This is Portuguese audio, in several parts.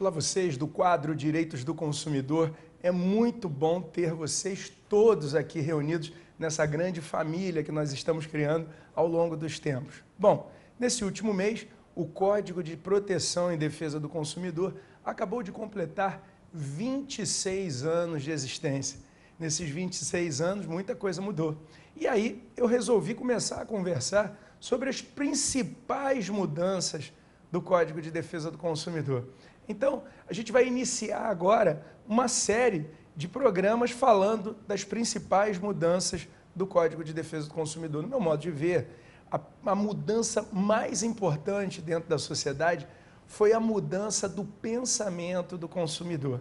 Olá vocês do quadro Direitos do Consumidor. É muito bom ter vocês todos aqui reunidos nessa grande família que nós estamos criando ao longo dos tempos. Bom, nesse último mês, o Código de Proteção e Defesa do Consumidor acabou de completar 26 anos de existência. Nesses 26 anos, muita coisa mudou. E aí, eu resolvi começar a conversar sobre as principais mudanças do Código de Defesa do Consumidor. Então, a gente vai iniciar agora uma série de programas falando das principais mudanças do Código de Defesa do Consumidor. No meu modo de ver, a, a mudança mais importante dentro da sociedade foi a mudança do pensamento do consumidor.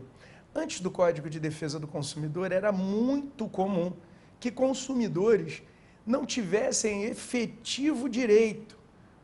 Antes do Código de Defesa do Consumidor, era muito comum que consumidores não tivessem efetivo direito.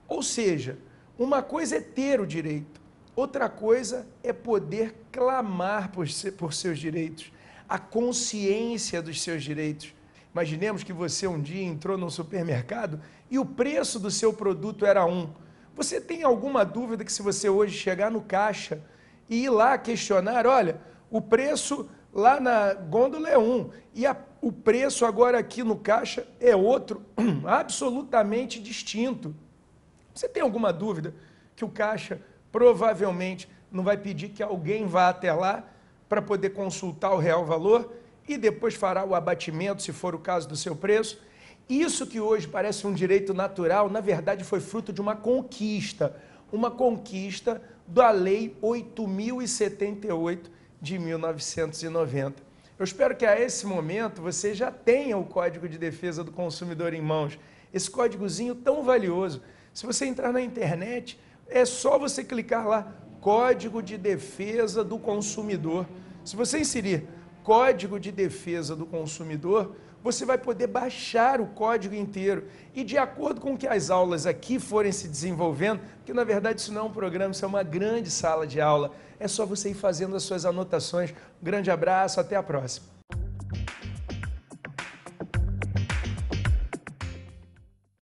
Ou seja, uma coisa é ter o direito, Outra coisa é poder clamar por, por seus direitos, a consciência dos seus direitos. Imaginemos que você um dia entrou num supermercado e o preço do seu produto era um. Você tem alguma dúvida que se você hoje chegar no caixa e ir lá questionar, olha, o preço lá na gôndola é um e a, o preço agora aqui no caixa é outro, absolutamente distinto. Você tem alguma dúvida que o caixa provavelmente não vai pedir que alguém vá até lá para poder consultar o real valor e depois fará o abatimento, se for o caso do seu preço. Isso que hoje parece um direito natural, na verdade foi fruto de uma conquista, uma conquista da Lei 8078 de 1990. Eu espero que a esse momento você já tenha o Código de Defesa do Consumidor em mãos, esse códigozinho tão valioso. Se você entrar na internet, é só você clicar lá, Código de Defesa do Consumidor. Se você inserir Código de Defesa do Consumidor, você vai poder baixar o código inteiro. E de acordo com que as aulas aqui forem se desenvolvendo, que na verdade isso não é um programa, isso é uma grande sala de aula, é só você ir fazendo as suas anotações. Um grande abraço, até a próxima.